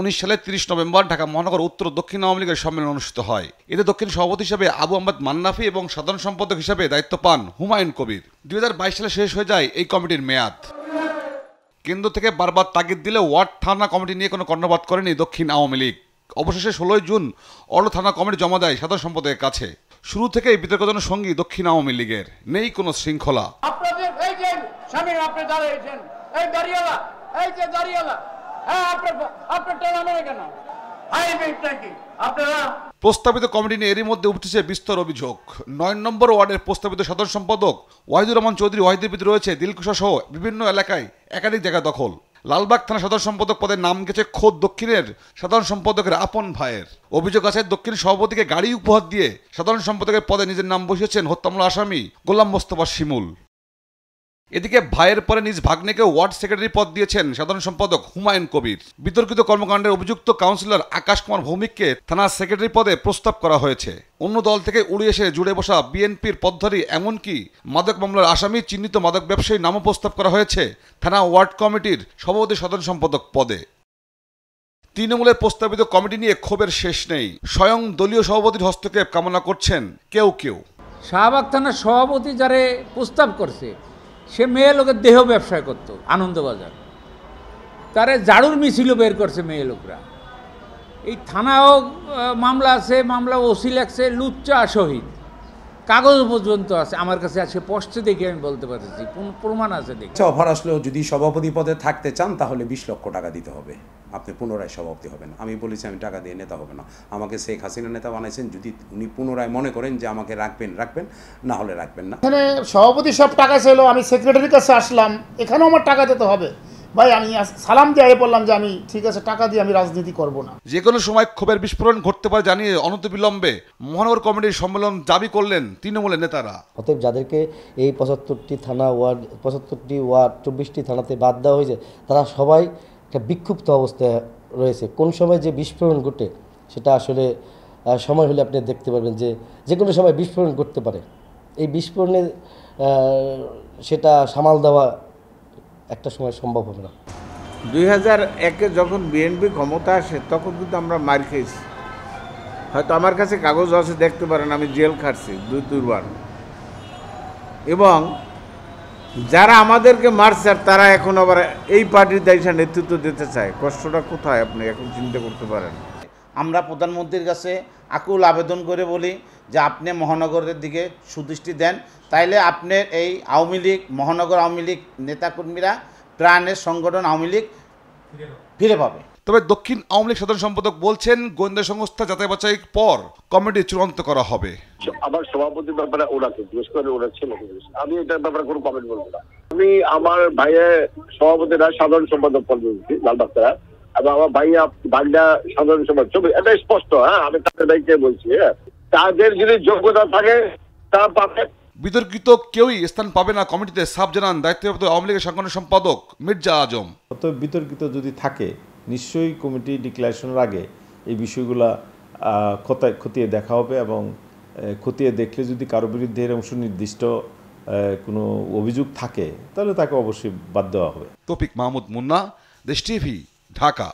উনিশ সালের তিরিশ নভেম্বর ঢাকা মহানগর উত্তর দক্ষিণ আওয়ামী লীগের সম্মেলন অনুষ্ঠিত হয় এতে দক্ষিণ সভাপতি হিসেবে আবু আহমদ মান্নাফি এবং সাধারণ সম্পাদক হিসেবে দায়িত্ব পান হুমায়ুন কবির দুই সালে শেষ হয়ে যায় এই কমিটির মেয়াদ কেন্দ্র থেকে বারবার তাগিদ দিলে ওয়ার্ড থানা কমিটি নিয়ে কোনো কর্ণপাত করেনি দক্ষিণ আওয়ামী লীগ অবশেষে ষোলোই জুন অল থানা কমিটি জমা দেয় সাধারণ সম্পাদকের কাছে শুরু থেকে এই জন সঙ্গী দক্ষিণ আওয়ামী লীগের নেই কোনো শৃঙ্খলা আপনাদের এই যে আপনি দাঁড়িয়েছেন এই এই যে হ্যাঁ, প্রস্তাবিত কমিটি নিয়ে এরই মধ্যে উঠেছে বিস্তর অভিযোগ নয় নম্বর ওয়ার্ডের প্রস্তাবিত সদর সম্পাদক ওয়াহিদুর রহমান চৌধুরী ওয়াহিদের বিরুদ্ধে রয়েছে দিলকুশা সহ বিভিন্ন এলাকায় একাধিক জায়গা দখল লালবাগ থানা সাধারণ সম্পাদক পদে নাম গেছে খোদ দক্ষিণের সাধারণ সম্পাদকের আপন ভাইয়ের অভিযোগ আছে দক্ষিণ সভাপতিকে গাড়ি উপহার দিয়ে সাধারণ সম্পাদকের পদে নিজের নাম বসিয়েছেন হত্যামূল আসামি গোলাম মোস্তফা শিমুল এদিকে ভাইয়ের পরে নিজ ভাগ্নেকে ওয়ার্ড সেক্রেটারি পদ দিয়েছেন সাধারণ সম্পাদক হুমায়ুন কবির বিতর্কিত কর্মকাণ্ডের অভিযুক্ত কাউন্সিলর আকাশ কুমার ভৌমিককে থানার সেক্রেটারি পদে প্রস্তাব করা হয়েছে অন্য দল থেকে উড়ে এসে জুড়ে বসা বিএনপির পদধারী এমনকি মাদক মামলার আসামি চিহ্নিত মাদক ব্যবসায়ী নামও প্রস্তাব করা হয়েছে থানা ওয়ার্ড কমিটির সভাপতি সাধারণ সম্পাদক পদে তৃণমূলের প্রস্তাবিত কমিটি নিয়ে ক্ষোভের শেষ নেই স্বয়ং দলীয় সভাপতির হস্তক্ষেপ কামনা করছেন কেউ কেউ শাহবাগ থানার সভাপতি যারা প্রস্তাব করছে সে মেয়ে লোকের দেহ ব্যবসা করতো আনন্দবাজার তারে জাড়ুর মিছিলও বের করছে মেয়ে লোকরা এই থানাও মামলা আছে মামলা ওসি লাগছে লুচ্চা শহীদ কাগজ পর্যন্ত আছে আমার কাছে আছে পশ্চে দেখে আমি বলতে পারছি কোন প্রমাণ আছে দেখে আচ্ছা, অফার আসলেও যদি সভাপতি পদে থাকতে চান তাহলে বিশ লক্ষ টাকা দিতে হবে আপনি পুনরায় সভাপতি হবেন আমি বলেছি আমি টাকা দিয়ে নেতা হবে না আমাকে শেখ হাসিনা নেতা বানাইছেন যদি উনি পুনরায় মনে করেন যে আমাকে রাখবেন রাখবেন না হলে রাখবেন না এখানে সভাপতি সব টাকা চাইলো আমি সেক্রেটারির কাছে আসলাম এখানেও আমার টাকা দিতে হবে ভাই আমি সালাম দিয়ে বললাম যে আমি ঠিক আছে টাকা দিয়ে আমি রাজনীতি করব না যে কোনো সময় ক্ষোভের বিস্ফোরণ ঘটতে পারে জানিয়ে অনন্ত বিলম্বে মহানগর কমিটির সম্মেলন দাবি করলেন তৃণমূলের নেতারা অতএব যাদেরকে এই পঁচাত্তরটি থানা ওয়ার্ড পঁচাত্তরটি ওয়ার্ড চব্বিশটি থানাতে বাদ দেওয়া হয়েছে তারা সবাই একটা বিক্ষুব্ধ অবস্থায় রয়েছে কোন সময় যে বিস্ফোরণ ঘটে সেটা আসলে সময় হলে আপনি দেখতে পারবেন যে যে কোনো সময় বিস্ফোরণ ঘটতে পারে এই বিস্ফোরণে সেটা সামাল দেওয়া একটা সময় সম্ভব হবে না দুই হাজার একে যখন বিএনপি ক্ষমতা আসে তখন কিন্তু আমরা মার খেয়েছি হয়তো আমার কাছে কাগজ আছে দেখতে পারেন আমি জেল খাটছি দুই দুবার এবং যারা আমাদেরকে মারছে আর তারা এখন আবার এই পার্টির দায়িত্ব নেতৃত্ব দিতে চায় কষ্টটা কোথায় আপনি এখন চিন্তা করতে পারেন আমরা প্রধানমন্ত্রীর কাছে আকুল আবেদন করে বলি যে আপনি মহানগরের দিকে সুদৃষ্টি দেন তাইলে আপনার এই আওয়ামী লীগ মহানগর আওয়ামী লীগ নেতাকর্মীরা প্রাণের সংগঠন আওয়ামী লীগ ফিরে পাবে তবে দক্ষিণ আওয়ামী লীগ সাধারণ সম্পাদক বলছেন গোয়েন্দা সংস্থা যাতে বাছাই পর কমিটি চূড়ান্ত করা হবে আমার সভাপতির ব্যাপারে ওরা জিজ্ঞেস করে ওরা ছিল আমি এটার ব্যাপারে কোনো কমেন্ট বলবো না আমি আমার ভাইয়ের সভাপতিরা সাধারণ সম্পাদক পদ লাল ডাক্তার আমার ভাইয়া বাগদা সাধারণ সমাজ ছবি এটা স্পষ্ট হ্যাঁ আমি তাদের দায়িত্বে বলছি হ্যাঁ তাদের যদি যোগ্যতা থাকে তা পাবে বিতর্কিত কেউই স্থান পাবে না কমিটিতে সাব জানান দায়িত্বপ্রাপ্ত আওয়ামী লীগের সংগঠন সম্পাদক মির্জা আজম অত বিতর্কিত যদি থাকে নিশ্চয়ই কমিটি ডিক্লারেশনের আগে এই বিষয়গুলা খতিয়ে দেখা হবে এবং খতিয়ে দেখলে যদি কারো বিরুদ্ধে এরকম সুনির্দিষ্ট কোনো অভিযোগ থাকে তাহলে তাকে অবশ্যই বাদ দেওয়া হবে টপিক মাহমুদ মুন্না দেশ টিভি ঢাকা